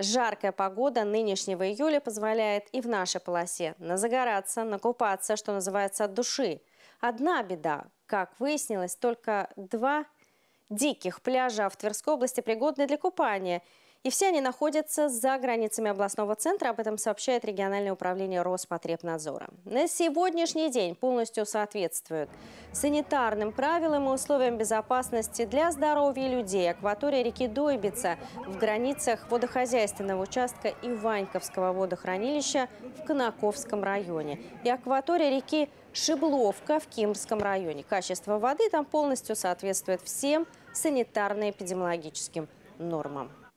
Жаркая погода нынешнего июля позволяет и в нашей полосе назагораться, накупаться, что называется, от души. Одна беда, как выяснилось, только два диких пляжа в Тверской области пригодны для купания – и все они находятся за границами областного центра, об этом сообщает региональное управление Роспотребнадзора. На сегодняшний день полностью соответствуют санитарным правилам и условиям безопасности для здоровья людей акватория реки Дойбица в границах водохозяйственного участка Иваньковского водохранилища в Конаковском районе и акватория реки Шибловка в Кимрском районе. Качество воды там полностью соответствует всем санитарно-эпидемиологическим нормам.